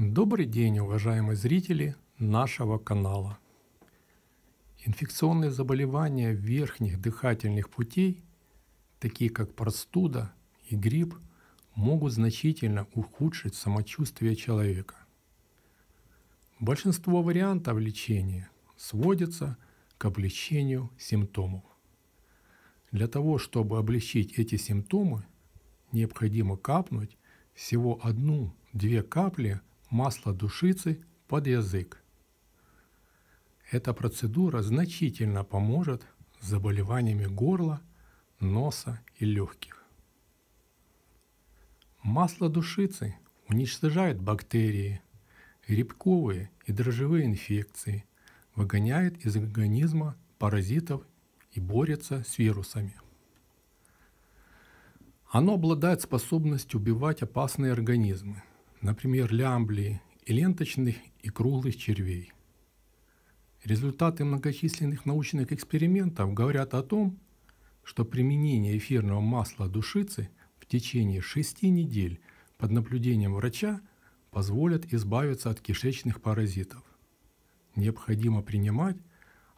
Добрый день, уважаемые зрители нашего канала. Инфекционные заболевания верхних дыхательных путей, такие как простуда и грипп, могут значительно ухудшить самочувствие человека. Большинство вариантов лечения сводится к облегчению симптомов. Для того, чтобы облегчить эти симптомы, необходимо капнуть всего одну-две капли масло душицы под язык. Эта процедура значительно поможет с заболеваниями горла, носа и легких. Масло душицы уничтожает бактерии, грибковые и дрожжевые инфекции, выгоняет из организма паразитов и борется с вирусами. Оно обладает способностью убивать опасные организмы, например, лямблии и ленточных и круглых червей. Результаты многочисленных научных экспериментов говорят о том, что применение эфирного масла душицы в течение 6 недель под наблюдением врача позволят избавиться от кишечных паразитов. Необходимо принимать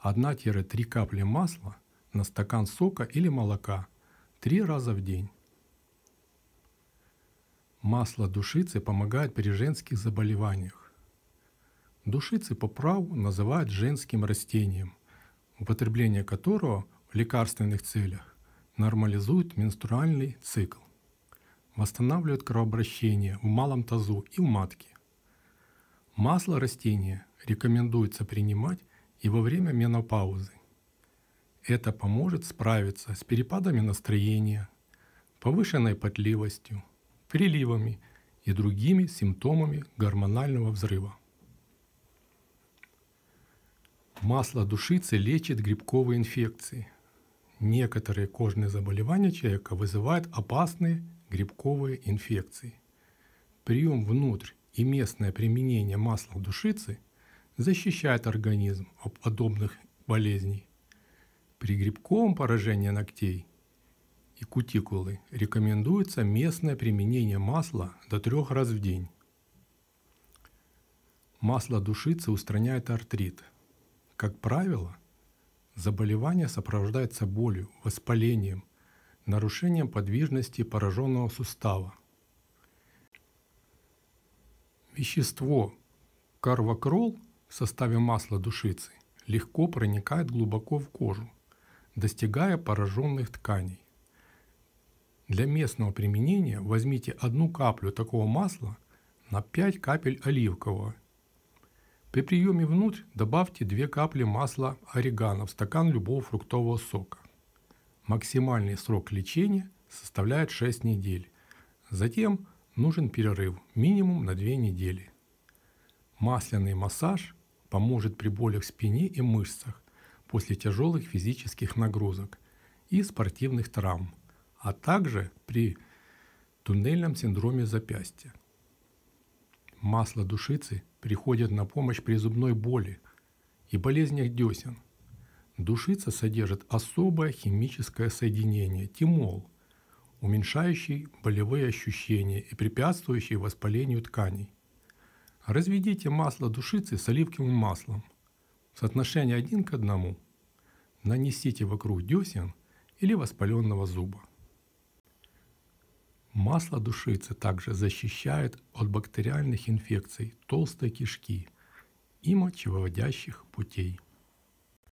1-3 капли масла на стакан сока или молока три раза в день. Масло душицы помогает при женских заболеваниях. Душицы по праву называют женским растением, употребление которого в лекарственных целях нормализует менструальный цикл, восстанавливает кровообращение в малом тазу и в матке. Масло растения рекомендуется принимать и во время менопаузы. Это поможет справиться с перепадами настроения, повышенной потливостью, приливами и другими симптомами гормонального взрыва. Масло душицы лечит грибковые инфекции. Некоторые кожные заболевания человека вызывают опасные грибковые инфекции. Прием внутрь и местное применение масла душицы защищает организм от подобных болезней. При грибковом поражении ногтей и кутикулы рекомендуется местное применение масла до трех раз в день. Масло душицы устраняет артрит. Как правило, заболевание сопровождается болью, воспалением, нарушением подвижности пораженного сустава. Вещество карвакрол в составе масла душицы легко проникает глубоко в кожу, достигая пораженных тканей. Для местного применения возьмите одну каплю такого масла на 5 капель оливкового. При приеме внутрь добавьте 2 капли масла орегано в стакан любого фруктового сока. Максимальный срок лечения составляет 6 недель. Затем нужен перерыв минимум на 2 недели. Масляный массаж поможет при болях в спине и мышцах после тяжелых физических нагрузок и спортивных травм – а также при туннельном синдроме запястья. Масло душицы приходит на помощь при зубной боли и болезнях десен. Душица содержит особое химическое соединение – тимол, уменьшающий болевые ощущения и препятствующий воспалению тканей. Разведите масло душицы с оливковым маслом. в соотношении один к одному. нанесите вокруг десен или воспаленного зуба. Масло душицы также защищает от бактериальных инфекций толстой кишки и мочевыводящих путей.